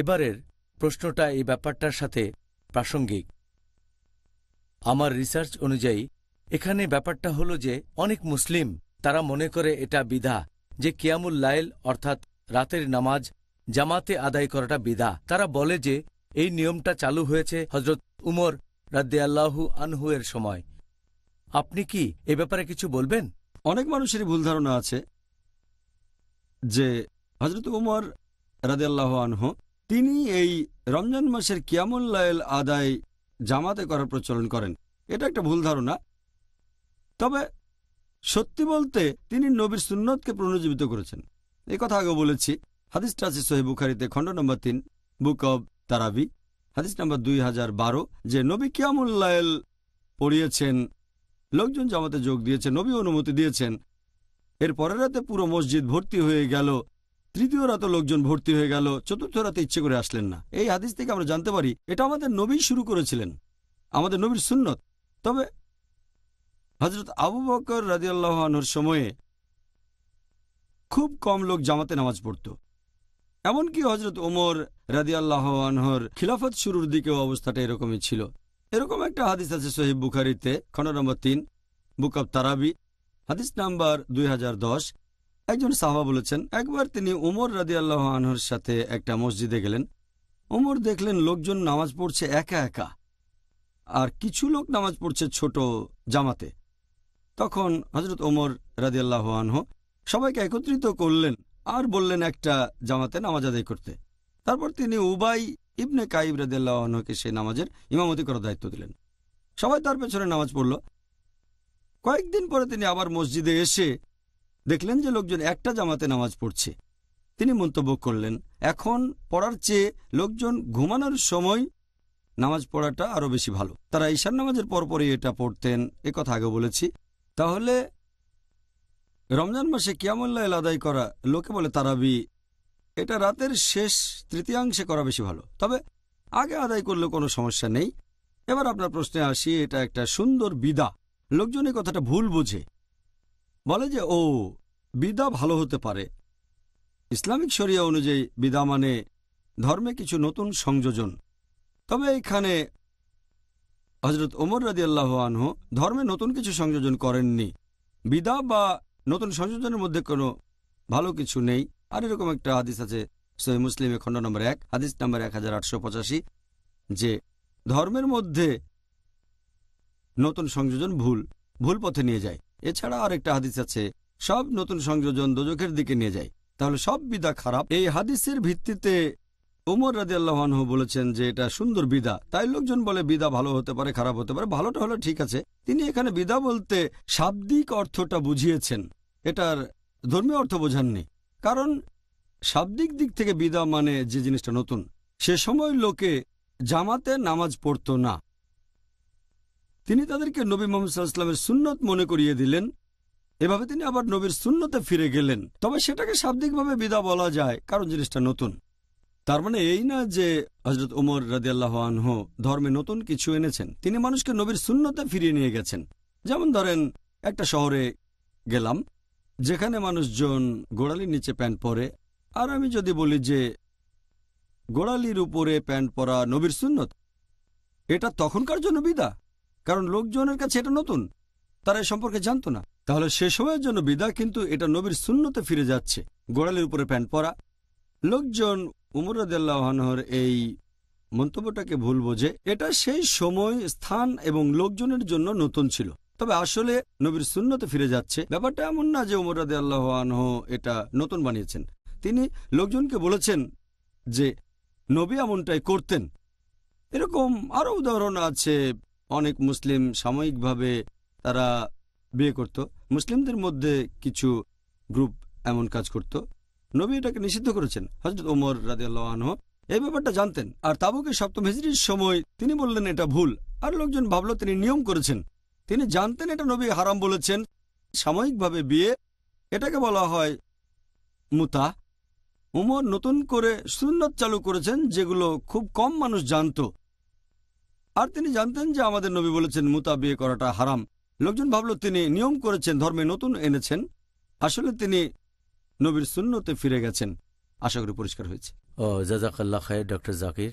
এবারের প্রশ্নটা এই ব্যাপারটার সাথে প্রাসঙ্গিক আমার রিসার্চ অনুযায়ী এখানে ব্যাপারটা হলো যে অনেক মুসলিম তারা মনে করে এটা বিধা যে কিয়ামুল লাইল অর্থাৎ রাতের নামাজ জামাতে আদায় করাটা বিধা তারা বলে যে এই নিয়মটা চালু হয়েছে হজরত উমর রাদ্দেয়াল্লাহু আনহু এর সময় আপনি কি এ ব্যাপারে কিছু বলবেন অনেক মানুষেরই ভুল ধারণা আছে যে হজরত উমর রাদে আল্লাহ আনহু তিনি এই রমজান মাসের কিয়ামুল্লাইল আদায় জামাতে করার প্রচলন করেন এটা একটা ভুল ধারণা তবে সত্যি বলতে তিনি নবীর সুন্নতকে পুনর্জীবিত করেছেন এই কথা আগে বলেছি হাদিস ট্রাসি সোহেব বুখারিতে খণ্ড নম্বর তিন বুক অব তারাবি হাদিস নম্বর দুই হাজার বারো যে নবী কিয়ামুল্লাইল পড়িয়েছেন লোকজন জামাতে যোগ দিয়েছে নবী অনুমতি দিয়েছেন এর পরের রাতে পুরো মসজিদ ভর্তি হয়ে গেল তৃতীয় রাতে লোকজন ভর্তি হয়ে গেল চতুর্থ রাতে ইচ্ছে করে আসলেন না এই হাদিস থেকে আমরা জানতে পারি এটা আমাদের নবী শুরু করেছিলেন আমাদের নবীর সুন্নত তবে হজরত আবু বকর রাজিয়াল্লাহর সময়ে খুব কম লোক জামাতে নামাজ পড়ত এমনকি হজরত ওমর রাজিয়াল্লাহ আনহর খিলাফত শুরুর দিকেও অবস্থাটা এরকমই ছিল এরকম একটা হাদিস আছে সোহেব বুখারিতে খন্ড নম্বর তিন বুক অব তারাবি হাদিস নাম্বার দুই হাজার দশ একজন সাহবা বলেছেন একবার তিনি ওমর রাদি আল্লাহ আনহর সাথে একটা মসজিদে গেলেন ওমর দেখলেন লোকজন নামাজ পড়ছে একা একা আর কিছু লোক নামাজ পড়ছে ছোট জামাতে তখন হজরত ওমর রাজি আল্লাহ আনহ সবাইকে একত্রিত করলেন আর বললেন একটা জামাতে নামাজ আদায় করতে তারপর তিনি উবাই ইবনে কাইব আল্লাহ আনহকে সেই নামাজের ইমামতি করার দায়িত্ব দিলেন সবাই তার পেছনে নামাজ পড়ল কয়েকদিন পরে তিনি আবার মসজিদে এসে দেখলেন যে লোকজন একটা জামাতে নামাজ পড়ছে তিনি মন্তব্য করলেন এখন পড়ার চেয়ে লোকজন ঘুমানোর সময় নামাজ পড়াটা আরও বেশি ভালো তারা ঈশান নামাজের পরপরই এটা পড়তেন এ কথা আগে বলেছি তাহলে রমজান মাসে এল আদায় করা লোকে বলে তারাবি এটা রাতের শেষ তৃতীয়াংশে করা বেশি ভালো তবে আগে আদায় করলে কোনো সমস্যা নেই এবার আপনার প্রশ্নে আসি এটা একটা সুন্দর বিদা লোকজন এই কথাটা ভুল বোঝে বলে যে ও বিদা ভালো হতে পারে ইসলামিক শরিয়া অনুযায়ী বিদা মানে ধর্মে কিছু নতুন সংযোজন তবে এইখানে হজরত ওমর রাজি আল্লাহ আনহ ধর্মে নতুন কিছু সংযোজন করেননি বিদা বা নতুন সংযোজনের মধ্যে কোনো ভালো কিছু নেই আর এরকম একটা হাদিস আছে সহি মুসলিমে খণ্ড নম্বর এক হাদিস নম্বর এক যে ধর্মের মধ্যে নতুন সংযোজন ভুল ভুল পথে নিয়ে যায় এছাড়া আরেকটা হাদিস আছে সব নতুন সংযোজন দোজকের দিকে নিয়ে যায় তাহলে সব বিদা খারাপ এই হাদিসের ভিত্তিতে ওমর রাজি আল্লাহানহু বলেছেন যে এটা সুন্দর বিদা তাই লোকজন বলে বিদা ভালো হতে পারে খারাপ হতে পারে ভালোটা হলে ঠিক আছে তিনি এখানে বিদা বলতে শাব্দিক অর্থটা বুঝিয়েছেন এটার ধর্মীয় অর্থ বোঝাননি কারণ শাব্দিক দিক থেকে বিদা মানে যে জিনিসটা নতুন সে সময় লোকে জামাতে নামাজ পড়ত না তিনি তাদেরকে নবী মোহাম্মদ সাল্লাহামের সুন্নত মনে করিয়ে দিলেন এভাবে তিনি আবার নবীর সুন্নতে ফিরে গেলেন তবে সেটাকে শাব্দিকভাবে বিদা বলা যায় কারণ জিনিসটা নতুন তার মানে এই না যে হজরত উমর রাজিয়াল্লাহ আনহ ধর্মে নতুন কিছু এনেছেন তিনি মানুষকে নবীর শূন্যতে ফিরিয়ে নিয়ে গেছেন যেমন ধরেন একটা শহরে গেলাম যেখানে মানুষজন গোড়ালির নিচে প্যান্ট পরে আর আমি যদি বলি যে গোড়ালির উপরে প্যান্ট পরা নবীর সুন্নত এটা তখনকার জন্য বিদা কারণ লোকজনের কাছে এটা নতুন তারা এ সম্পর্কে জানত না তাহলে সে সময়ের জন্য বিদা কিন্তু এটা নবীর শূন্যতে ফিরে যাচ্ছে গোড়ালের উপরে প্যান্ট পরা লোকজন উমর রাজহর এই মন্তব্যটাকে ভুল বোঝে এটা সেই সময় স্থান এবং লোকজনের জন্য নতুন ছিল তবে আসলে নবীর শূন্যতে ফিরে যাচ্ছে ব্যাপারটা এমন না যে উমর আল্লাহ আনহ এটা নতুন বানিয়েছেন তিনি লোকজনকে বলেছেন যে নবী এমনটাই করতেন এরকম আরও উদাহরণ আছে অনেক মুসলিম সাময়িকভাবে তারা বিয়ে করত মুসলিমদের মধ্যে কিছু গ্রুপ এমন কাজ করত নবী এটাকে নিষিদ্ধ করেছেন হজরত ওমর রাজিয়াল্লাহন এই ব্যাপারটা জানতেন আর তাবুকে সপ্তম হিজড়ির সময় তিনি বললেন এটা ভুল আর লোকজন ভাবল তিনি নিয়ম করেছেন তিনি জানতেন এটা নবী হারাম বলেছেন সাময়িকভাবে বিয়ে এটাকে বলা হয় মুতা উমর নতুন করে সুন্নত চালু করেছেন যেগুলো খুব কম মানুষ জানত আর তিনি জানতেন যে আমাদের নবী বলেছেন মুতা বিয়ে করাটা হারাম লোকজন ভাবল তিনি নিয়ম করেছেন ধর্মে নতুন এনেছেন আসলে তিনি নবীর শূন্যতে ফিরে গেছেন আশা করি পরিষ্কার হয়েছে ও জাজাকাল্লা খায় ডক্টর জাকির